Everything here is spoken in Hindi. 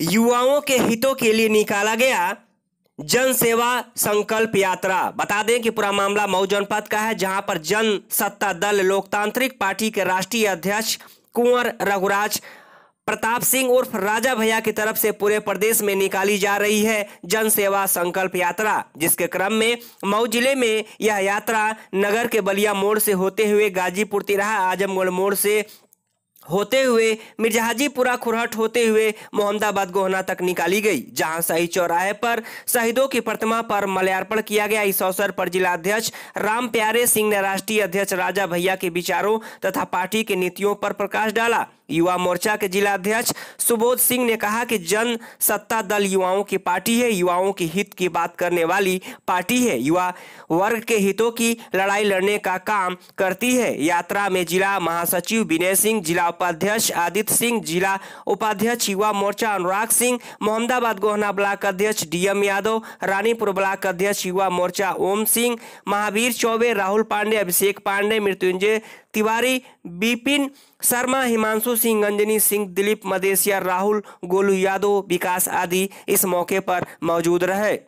युवाओं के हितों के लिए निकाला गया जन सेवा संकल्प यात्रा बता दें कि पूरा मामला मऊ जनपद का है जहां पर जन सत्ता दल लोकतांत्रिक पार्टी के राष्ट्रीय अध्यक्ष कुंवर रघुराज प्रताप सिंह उर्फ राजा भैया की तरफ से पूरे प्रदेश में निकाली जा रही है जन सेवा संकल्प यात्रा जिसके क्रम में मऊ जिले में यह यात्रा नगर के बलिया मोड़ से होते हुए गाजीपुर तिराहा आजमगढ़ मोड़ से होते हुए मिर्जाजीपुरा खुरहट होते हुए मोहम्मदाबाद गोहना तक निकाली गई जहां शहीद चौराहे पर शहीदों की प्रतिमा पर मल्यार्पण किया गया इस अवसर पर जिलाध्यक्ष राम प्यारे सिंह ने राष्ट्रीय अध्यक्ष राजा भैया के विचारों तथा पार्टी के नीतियों पर प्रकाश डाला युवा मोर्चा के जिलाध्यक्ष सुबोध सिंह ने कहा कि जन सत्ता दल युवाओं की पार्टी है युवाओं के हित की बात करने वाली पार्टी है युवा वर्ग के हितों की लड़ाई लड़ने का काम करती है यात्रा में जिला महासचिव विनय सिंह जिला उपाध्यक्ष आदित्य सिंह जिला उपाध्यक्ष युवा मोर्चा अनुराग सिंह मोहम्मदाबाद गोहना ब्लॉक अध्यक्ष डीएम यादव रानीपुर ब्लॉक अध्यक्ष युवा मोर्चा ओम सिंह महावीर चौबे राहुल पांडे अभिषेक पांडे मृत्युंजय तिवारी बिपिन शर्मा हिमांशु सिंह अंजनी सिंह दिलीप मदेसिया राहुल गोलू यादव विकास आदि इस मौके पर मौजूद रहे